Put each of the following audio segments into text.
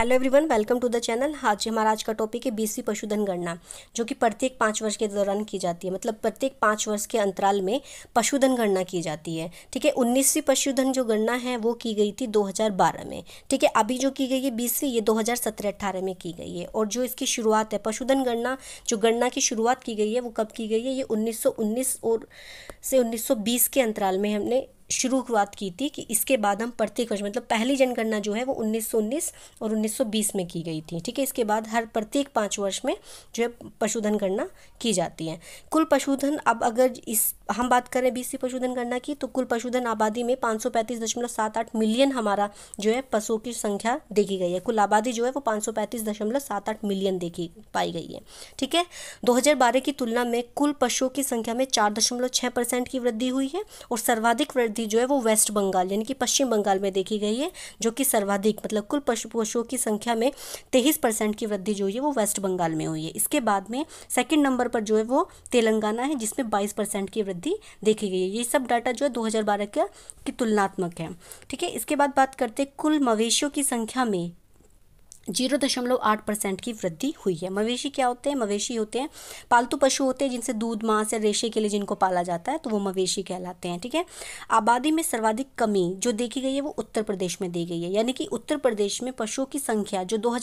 hello everyone welcome to the channel आज हमारा आज का टॉपिक है बीसी पशुधन गणना जो कि प्रत्येक पाँच वर्ष के दौरान की जाती है मतलब प्रत्येक पाँच वर्ष के अंतराल में पशुधन गणना की जाती है ठीक है उन्नीसवीं पशुधन जो गणना है वो की गई थी 2012 में ठीक है अभी जो की गई है बीसवीं ये 2017-18 में की गई है और जो इसकी शुरुआत है पशुधन गणना जो गणना की शुरुआत की गई है वो कब की गई है ये उन्नीस और से उन्नीस के अंतराल में हमने शुरुआत की थी कि इसके बाद हम प्रत्येक वर्ष मतलब पहली जनगणना जो है वो 1919 और 1920 में की गई थी ठीक है इसके बाद हर प्रत्येक पाँच वर्ष में जो है पशुधन गणना की जाती है कुल पशुधन अब अगर इस हम बात करें बीसी पशुधन गणना की तो कुल पशुधन आबादी में पाँच सौ दशमलव सात आठ मिलियन हमारा जो है पशुओं की संख्या देखी गई है कुल आबादी जो है वो पाँच सौ पैंतीस दशमलव सात आठ मिलियन देखी पाई गई है ठीक है 2012 की तुलना में कुल पशुओं की संख्या में चार दशमलव छः परसेंट की वृद्धि हुई है और सर्वाधिक वृद्धि जो है वो वेस्ट बंगाल यानी कि पश्चिम बंगाल में देखी गई है जो कि सर्वाधिक मतलब कुल पशु पशुओं की संख्या में तेईस परसेंट की वृद्धि जो है वो वेस्ट बंगाल में हुई है इसके बाद में सेकेंड नंबर पर जो है वो तेलंगाना है जिसमें बाईस परसेंट की वृद्धि वृद्धि देखी गई है ये सब डाटा जो है 2012 का की तुलनात्मक है ठीक है इसके बाद बात करते हैं कुल मवेशियों की संख्या में जीरो दशमलव आठ परसेंट की वृद्धि हुई है मवेशी क्या होते हैं मवेशी होते हैं पालतू पशु होते हैं जिनसे दूध मांस या रेशे के लिए जिनको पाला जाता है तो वो मवेशी कहलाते हैं ठीक है आबादी में सर्वाधिक कमी जो देखी गई है वो उत्तर प्रदेश में दी गई है यानी कि उत्तर प्रदेश में पशुओं की संख्या जो दो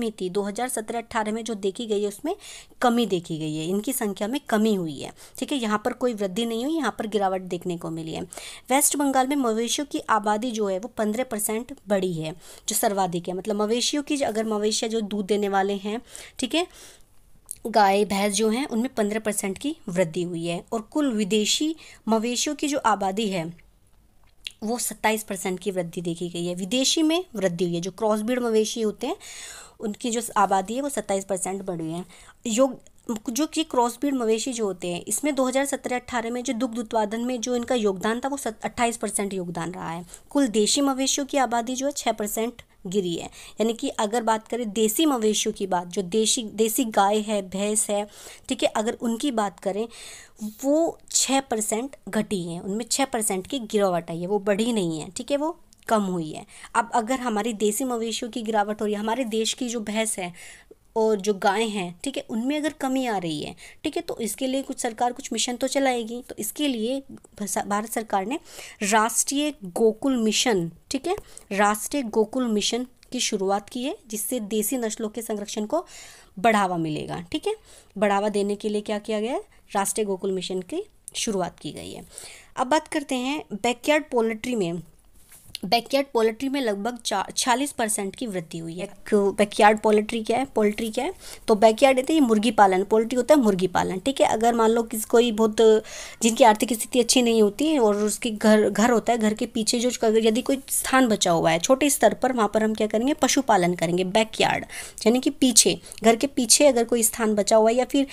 में थी दो हज़ार में जो देखी गई है उसमें कमी देखी गई है इनकी संख्या में कमी हुई है ठीक है यहाँ पर कोई वृद्धि नहीं हुई यहाँ पर गिरावट देखने को मिली है वेस्ट बंगाल में मवेशियों की आबादी जो है वो पंद्रह बढ़ी है जो सर्वाधिक है मतलब मवेशियों की अगर मवेशियाँ जो दूध देने वाले हैं ठीक है गाय भैंस जो हैं उनमें पंद्रह परसेंट की वृद्धि हुई है और कुल विदेशी मवेशियों की जो आबादी है वो सत्ताईस परसेंट की वृद्धि देखी गई है विदेशी में वृद्धि हुई है जो क्रॉसबीड मवेशी होते हैं उनकी जो आबादी है वो सत्ताईस परसेंट बढ़ी है योग जो कि क्रॉसबीड मवेशी जो होते हैं इसमें 2017-18 में जो दुग्ध उत्पादन में जो इनका योगदान था वो 28 परसेंट योगदान रहा है कुल देशी मवेशियों की आबादी जो है 6 परसेंट गिरी है यानी कि अगर बात करें देसी मवेशियों की बात जो देशी देसी गाय है भैंस है ठीक है अगर उनकी बात करें वो छः परसेंट घटी है उनमें छः परसेंट की गिरावट आई है वो बढ़ी नहीं है ठीक है वो कम हुई है अब अगर हमारी देसी मवेशियों की गिरावट हो रही है हमारे देश की जो भैंस है और जो गाय हैं ठीक है उनमें अगर कमी आ रही है ठीक है तो इसके लिए कुछ सरकार कुछ मिशन तो चलाएगी तो इसके लिए भारत सरकार ने राष्ट्रीय गोकुल मिशन ठीक है राष्ट्रीय गोकुल मिशन की शुरुआत की है जिससे देसी नस्लों के संरक्षण को बढ़ावा मिलेगा ठीक है बढ़ावा देने के लिए क्या किया गया है राष्ट्रीय गोकुल मिशन की शुरुआत की गई है अब बात करते हैं बैकयार्ड पोल्ट्री में बैकयार्ड पोल्ट्री में लगभग छियालीस परसेंट की वृद्धि हुई है बैकयार्ड पोल्ट्री क्या है पोल्ट्री क्या है तो बैकयार्ड देते हैं ये मुर्गी पालन पोल्ट्री होता है मुर्गी पालन ठीक है अगर मान लो किस कोई बहुत जिनकी आर्थिक स्थिति अच्छी नहीं होती है और उसके घर घर होता है घर के पीछे जो यदि कोई स्थान बचा हुआ है छोटे स्तर पर वहाँ पर हम क्या करेंगे पशुपालन करेंगे बैकयार्ड यानी कि पीछे घर के पीछे अगर कोई स्थान बचा हुआ है या फिर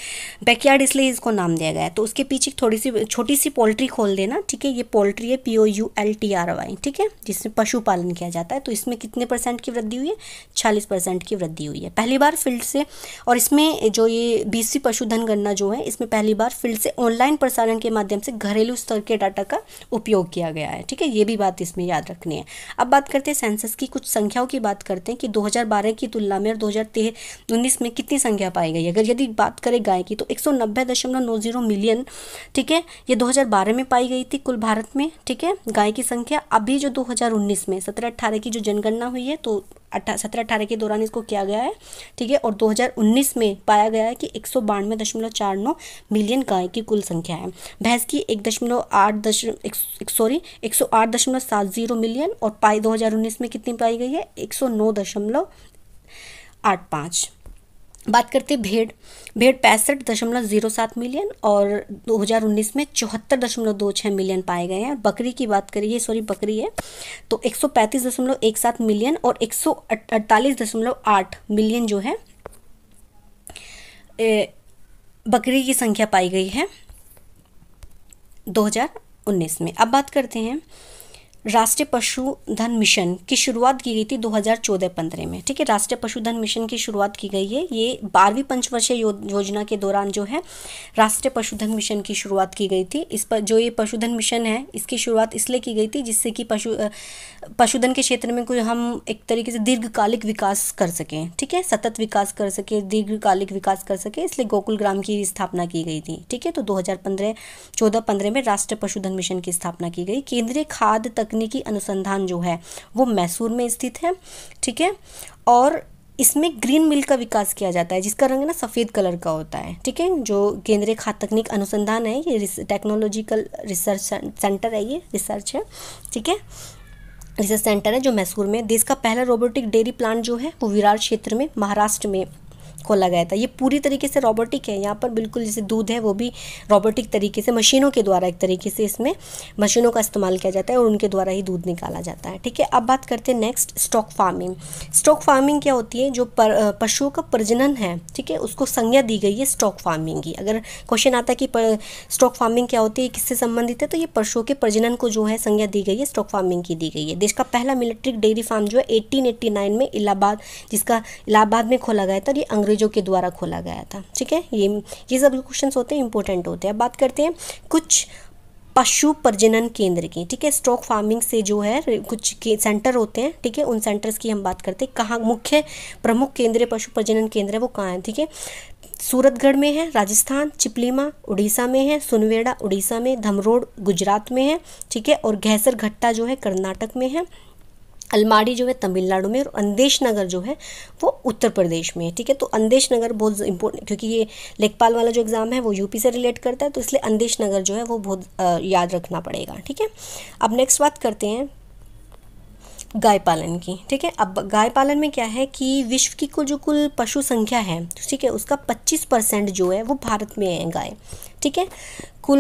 बैकयार्ड इसलिए इसको नाम दिया गया है तो उसके पीछे थोड़ी सी छोटी सी पोल्ट्री खोल देना ठीक है ये पोल्ट्री है P O U L T R Y ठीक है इसमें पशुपालन किया जाता है तो इसमें कितने परसेंट की वृद्धि हुई है छियालीस परसेंट की वृद्धि हुई है पहली बार फील्ड से और इसमें जो ये बीसी पशुधन गणना जो है इसमें पहली बार फील्ड से ऑनलाइन प्रसारण के माध्यम से घरेलू स्तर के डाटा का उपयोग किया गया है ठीक है ये भी बात इसमें याद रखनी है अब बात करते हैं सेंसस की कुछ संख्याओं की बात करते हैं कि दो की तुलना में और दो में कितनी संख्या पाई गई अगर यदि बात करें गाय की तो एक मिलियन ठीक है ये दो में पाई गई थी कुल भारत में ठीक है गाय की संख्या अभी जो 2000 2019 में सत्रह अट्ठारह की जो जनगणना हुई है तो अट्ठा सत्रह अट्ठारह के दौरान इसको किया गया है ठीक है और 2019 में पाया गया है कि एक सौ बानवे दशमलव चार नौ मिलियन गाय की कुल संख्या है भैंस की एक दशमलव आठ दश एक सॉरी एक सौ आठ दशमलव सात जीरो मिलियन और पाई 2019 में कितनी पाई गई है एक सौ नौ दशमलव आठ पाँच बात करते हैं भेड़ भेड़ पैंसठ दशमलव जीरो सात मिलियन और 2019 में चौहत्तर दशमलव दो छः मिलियन पाए गए हैं और बकरी की बात करिए सॉरी बकरी है तो एक सौ पैंतीस दशमलव एक सात मिलियन और एक सौ अड़तालीस दशमलव आठ मिलियन जो है ए, बकरी की संख्या पाई गई है 2019 में अब बात करते हैं राष्ट्रीय पशुधन मिशन की शुरुआत की गई थी 2014-15 में ठीक है राष्ट्रीय पशुधन मिशन की शुरुआत की गई है ये बारहवीं पंचवर्षीय योजना के दौरान जो है राष्ट्रीय पशुधन मिशन की शुरुआत की गई थी इस पर जो ये पशुधन मिशन है इसकी शुरुआत इसलिए की गई थी जिससे कि पशु पशुधन के क्षेत्र में कोई हम एक तरीके से दीर्घकालिक विकास कर सकें ठीक है सतत विकास कर सके दीर्घकालिक विकास कर सके इसलिए गोकुल ग्राम की स्थापना की गई थी ठीक है तो दो हज़ार पंद्रह में राष्ट्रीय पशुधन मिशन की स्थापना की गई केंद्रीय खाद्य तक तकनीकी अनुसंधान जो है वो मैसूर में स्थित है ठीक है और इसमें ग्रीन मिल का विकास किया जाता है जिसका रंग ना सफ़ेद कलर का होता है ठीक है जो केंद्रीय खाद तकनीक अनुसंधान है ये टेक्नोलॉजिकल रिसर्च सेंटर है ये रिसर्च है ठीक है रिसर्च सेंटर है जो मैसूर में देश का पहला रोबोटिक डेयरी प्लांट जो है वो विरार क्षेत्र में महाराष्ट्र में खोला गया था ये पूरी तरीके से रोबोटिक है यहाँ पर बिल्कुल जैसे दूध है वो भी रोबोटिक तरीके से मशीनों के द्वारा एक तरीके से इसमें मशीनों का इस्तेमाल किया जाता है और उनके द्वारा ही दूध निकाला जाता है ठीक है अब बात करते हैं next stock farming stock farming क्या होती है जो पशुओं का प्रजनन है ठीक है उसको संज्ञा दी गई है स्टॉक फार्मिंग की अगर क्वेश्चन आता है कि स्टॉक फार्मिंग क्या होती है किससे संबंधित है तो ये पशुओं के प्रजनन को जो है संज्ञा दी गई है स्टॉक फार्मिंग की दी गई है देश का पहला मिलिट्रिक डेयरी फार्म जो है एटीन में इलाहाबाद जिसका इलाहाबाद में खोला गया था और ये अंग्रेज अंग्रेजों के द्वारा खोला गया था ठीक है ये ये सब क्वेश्चन होते हैं इंपॉर्टेंट होते हैं बात करते हैं कुछ पशु प्रजनन केंद्र की ठीक है स्टॉक फार्मिंग से जो है कुछ के सेंटर होते हैं ठीक है उन सेंटर्स की हम बात करते हैं कहाँ मुख्य प्रमुख केंद्रीय पशु प्रजनन केंद्र है वो कहाँ है ठीक है सूरतगढ़ में है राजस्थान चिपलीमा उड़ीसा में है सुनवेड़ा उड़ीसा में धमरोड गुजरात में है ठीक है और घैसर घट्टा जो है कर्नाटक में है अलमाड़ी जो है तमिलनाडु में और अंदेश नगर जो है वो उत्तर प्रदेश में है ठीक है तो अंदेश नगर बहुत इंपॉर्टेंट क्योंकि ये लेखपाल वाला जो एग्ज़ाम है वो यूपी से रिलेट करता है तो इसलिए अंदेश नगर जो है वो बहुत याद रखना पड़ेगा ठीक है अब नेक्स्ट बात करते हैं गाय पालन की ठीक है अब गाय पालन में क्या है कि विश्व की कुल जो कुल पशु संख्या है ठीक है उसका 25 परसेंट जो है वो भारत में है गाय ठीक है कुल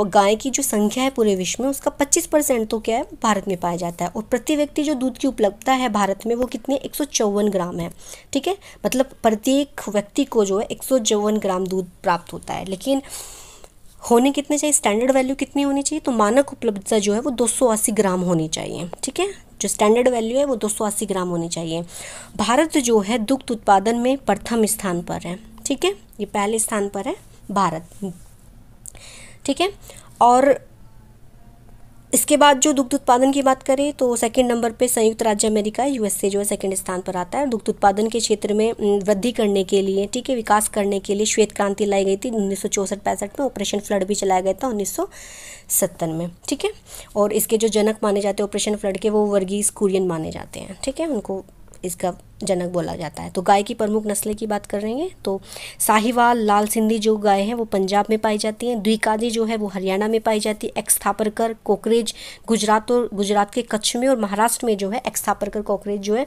गाय की जो संख्या है पूरे विश्व में उसका 25 परसेंट तो क्या है भारत में पाया जाता है और प्रति व्यक्ति जो दूध की उपलब्धता है भारत में वो कितने एक ग्राम है ठीक है मतलब प्रत्येक व्यक्ति को जो है एक ग्राम दूध प्राप्त होता है लेकिन होने कितने चाहिए स्टैंडर्ड वैल्यू कितनी होनी चाहिए तो मानक उपलब्धता जो है वो 280 ग्राम होनी चाहिए ठीक है जो स्टैंडर्ड वैल्यू है वो 280 ग्राम होनी चाहिए भारत जो है दुग्ध उत्पादन में प्रथम स्थान पर है ठीक है ये पहले स्थान पर है भारत ठीक है और इसके बाद जो दुग्ध उत्पादन की बात करें तो सेकंड नंबर पे संयुक्त राज्य अमेरिका यूएसए जो है सेकंड स्थान पर आता है दुग्ध उत्पादन के क्षेत्र में वृद्धि करने के लिए ठीक है विकास करने के लिए श्वेत क्रांति लाई गई थी उन्नीस सौ में ऑपरेशन फ्लड भी चलाया गया था उन्नीस में ठीक है और इसके जो जनक माने जाते हैं ऑपरेशन फ्लड के वो वर्गीज कुरियन माने जाते हैं ठीक है उनको इसका जनक बोला जाता है तो गाय की प्रमुख नस्लें की बात कर हैं तो साहिवाल लाल सिंधी जो गाय हैं वो पंजाब में पाई जाती हैं द्विकादी जो है वो हरियाणा में पाई जाती है एक्स्थापरकर कोकरेज गुजरात और गुजरात के कच्छ में और महाराष्ट्र में जो है एक्स्थापरकर कोकरेज जो है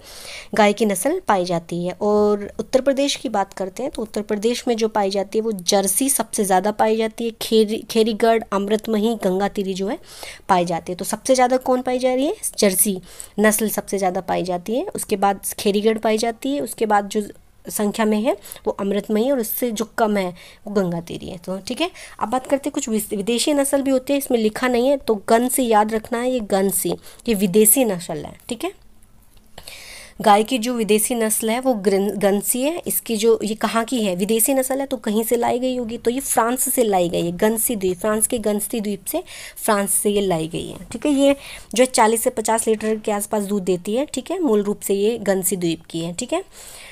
गाय की नस्ल पाई जाती है और उत्तर प्रदेश की बात करते हैं तो उत्तर प्रदेश में जो पाई जाती है वो जर्सी सबसे ज़्यादा पाई जाती है खेरी खेरीगढ़ अमृतमही गंगा तिरी जो है पाई जाती है तो सबसे ज़्यादा कौन पाई जा रही है जर्सी नस्ल सबसे ज़्यादा पाई जाती है उसके बाद खेरीगढ़ लिक्विड पाई जाती है उसके बाद जो संख्या में है वो अमृतमयी और उससे जो कम है वो गंगा तेरी है तो ठीक है अब बात करते हैं कुछ विदेशी नस्ल भी होती है इसमें लिखा नहीं है तो गन से याद रखना है ये गन से ये विदेशी नस्ल है ठीक है गाय की जो विदेशी नस्ल है वो गंसी है इसकी जो ये कहाँ की है विदेशी नस्ल है तो कहीं से लाई गई होगी तो ये फ्रांस से लाई गई है गंसी द्वीप फ्रांस के गंसी द्वीप से फ्रांस से ये लाई गई है ठीक है ये जो चालीस से पचास लीटर के आसपास दूध देती है ठीक है मूल रूप से ये गंसी द्वीप की है ठीक है